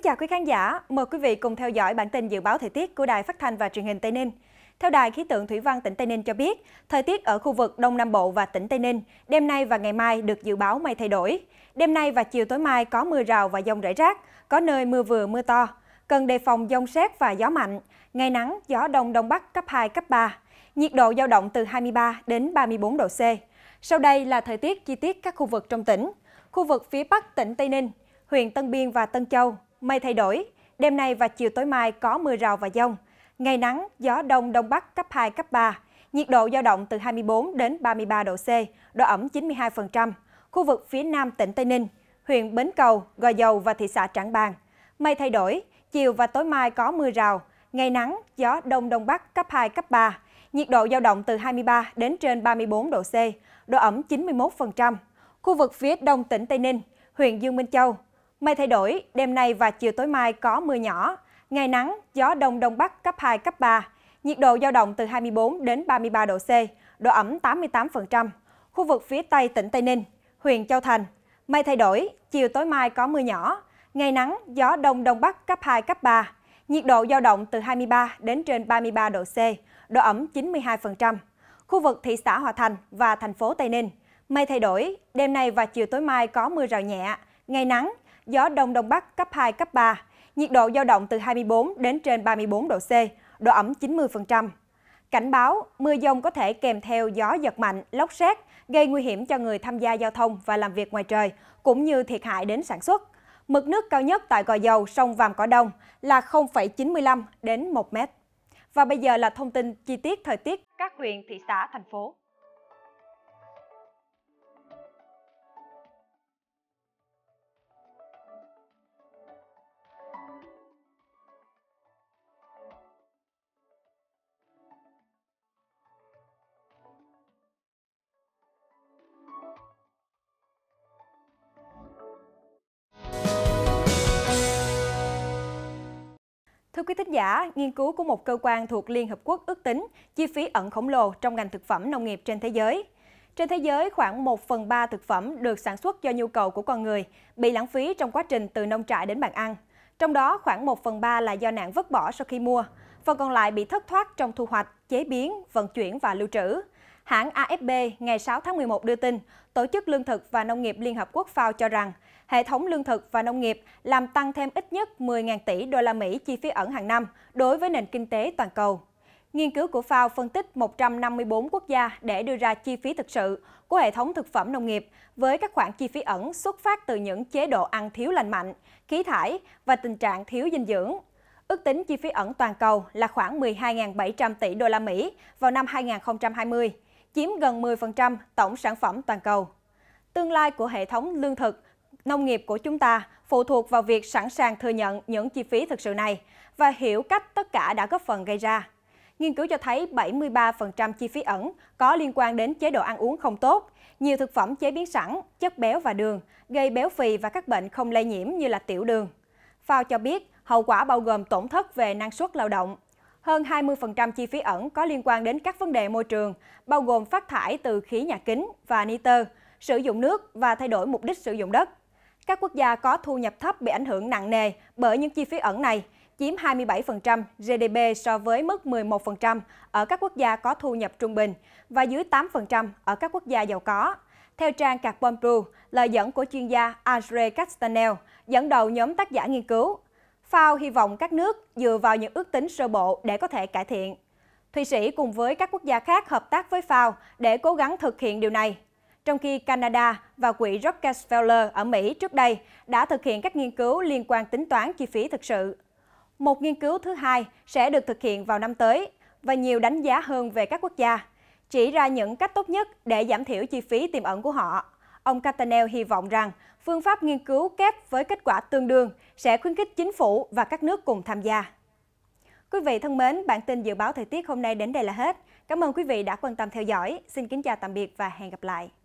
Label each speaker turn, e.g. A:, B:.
A: Kính chào quý khán giả, mời quý vị cùng theo dõi bản tin dự báo thời tiết của Đài Phát thanh và Truyền hình Tây Ninh. Theo Đài Khí tượng Thủy văn tỉnh Tây Ninh cho biết, thời tiết ở khu vực Đông Nam Bộ và tỉnh Tây Ninh đêm nay và ngày mai được dự báo mây thay đổi. Đêm nay và chiều tối mai có mưa rào và dông rải rác, có nơi mưa vừa mưa to. Cần đề phòng dông sét và gió mạnh. Ngày nắng, gió đông đông bắc cấp 2 cấp 3. Nhiệt độ dao động từ 23 đến 34 độ C. Sau đây là thời tiết chi tiết các khu vực trong tỉnh. Khu vực phía Bắc tỉnh Tây Ninh, huyện Tân Biên và Tân Châu, Mây thay đổi, đêm nay và chiều tối mai có mưa rào và dông. Ngày nắng, gió đông đông bắc cấp 2, cấp 3. Nhiệt độ dao động từ 24 đến 33 độ C, độ ẩm 92%. Khu vực phía nam tỉnh Tây Ninh, huyện Bến Cầu, Gò Dầu và thị xã Trảng Bàng. Mây thay đổi, chiều và tối mai có mưa rào. Ngày nắng, gió đông đông bắc cấp 2, cấp 3. Nhiệt độ dao động từ 23 đến trên 34 độ C, độ ẩm 91%. Khu vực phía đông tỉnh Tây Ninh, huyện Dương Minh Châu, Mây thay đổi, đêm nay và chiều tối mai có mưa nhỏ. Ngày nắng, gió đông đông bắc cấp 2, cấp 3. Nhiệt độ dao động từ 24 đến 33 độ C, độ ẩm 88%. Khu vực phía Tây tỉnh Tây Ninh, huyện Châu Thành. Mây thay đổi, chiều tối mai có mưa nhỏ. Ngày nắng, gió đông đông bắc cấp 2, cấp 3. Nhiệt độ dao động từ 23 đến trên 33 độ C, độ ẩm 92%. Khu vực thị xã Hòa Thành và thành phố Tây Ninh, mây thay đổi, đêm nay và chiều tối mai có mưa rào nhẹ, ngày nắng, gió đông đông bắc cấp 2, cấp 3. Nhiệt độ dao động từ 24 đến trên 34 độ C, độ ẩm 90%. Cảnh báo, mưa dông có thể kèm theo gió giật mạnh, lốc xét, gây nguy hiểm cho người tham gia giao thông và làm việc ngoài trời, cũng như thiệt hại đến sản xuất. Mực nước cao nhất tại Gò Dầu, sông Vàm Cỏ Đông là 0,95 đến 1 mét. Và bây giờ là thông tin chi tiết thời tiết các huyện, thị xã, thành phố. quý thính giả, nghiên cứu của một cơ quan thuộc Liên Hợp Quốc ước tính chi phí ẩn khổng lồ trong ngành thực phẩm nông nghiệp trên thế giới. Trên thế giới, khoảng 1 phần 3 thực phẩm được sản xuất do nhu cầu của con người, bị lãng phí trong quá trình từ nông trại đến bàn ăn. Trong đó, khoảng 1 phần 3 là do nạn vứt bỏ sau khi mua, phần còn lại bị thất thoát trong thu hoạch, chế biến, vận chuyển và lưu trữ. Hãng AFP ngày 6 tháng 11 đưa tin, Tổ chức Lương thực và Nông nghiệp Liên Hợp Quốc FAO cho rằng, hệ thống lương thực và nông nghiệp làm tăng thêm ít nhất 10.000 tỷ đô la Mỹ chi phí ẩn hàng năm đối với nền kinh tế toàn cầu. Nghiên cứu của FAO phân tích 154 quốc gia để đưa ra chi phí thực sự của hệ thống thực phẩm nông nghiệp với các khoản chi phí ẩn xuất phát từ những chế độ ăn thiếu lành mạnh, khí thải và tình trạng thiếu dinh dưỡng. Ước tính chi phí ẩn toàn cầu là khoảng 12.700 tỷ đô la Mỹ vào năm 2020 chiếm gần 10% tổng sản phẩm toàn cầu. Tương lai của hệ thống lương thực, nông nghiệp của chúng ta phụ thuộc vào việc sẵn sàng thừa nhận những chi phí thực sự này và hiểu cách tất cả đã góp phần gây ra. Nghiên cứu cho thấy 73% chi phí ẩn có liên quan đến chế độ ăn uống không tốt, nhiều thực phẩm chế biến sẵn, chất béo và đường, gây béo phì và các bệnh không lây nhiễm như là tiểu đường. Fao cho biết, hậu quả bao gồm tổn thất về năng suất lao động, hơn 20% chi phí ẩn có liên quan đến các vấn đề môi trường, bao gồm phát thải từ khí nhà kính và nitơ, sử dụng nước và thay đổi mục đích sử dụng đất. Các quốc gia có thu nhập thấp bị ảnh hưởng nặng nề bởi những chi phí ẩn này, chiếm 27% GDP so với mức 11% ở các quốc gia có thu nhập trung bình và dưới 8% ở các quốc gia giàu có. Theo trang Carbon Blue, lời dẫn của chuyên gia Andre Castanel, dẫn đầu nhóm tác giả nghiên cứu, FAO hy vọng các nước dựa vào những ước tính sơ bộ để có thể cải thiện. Thụy Sĩ cùng với các quốc gia khác hợp tác với FAO để cố gắng thực hiện điều này. Trong khi Canada và quỹ Rockefeller ở Mỹ trước đây đã thực hiện các nghiên cứu liên quan tính toán chi phí thực sự. Một nghiên cứu thứ hai sẽ được thực hiện vào năm tới và nhiều đánh giá hơn về các quốc gia, chỉ ra những cách tốt nhất để giảm thiểu chi phí tiềm ẩn của họ ông Catanel hy vọng rằng phương pháp nghiên cứu kép với kết quả tương đương sẽ khuyến khích chính phủ và các nước cùng tham gia. Quý vị thân mến, bản tin dự báo thời tiết hôm nay đến đây là hết. Cảm ơn quý vị đã quan tâm theo dõi. Xin kính chào tạm biệt và hẹn gặp lại.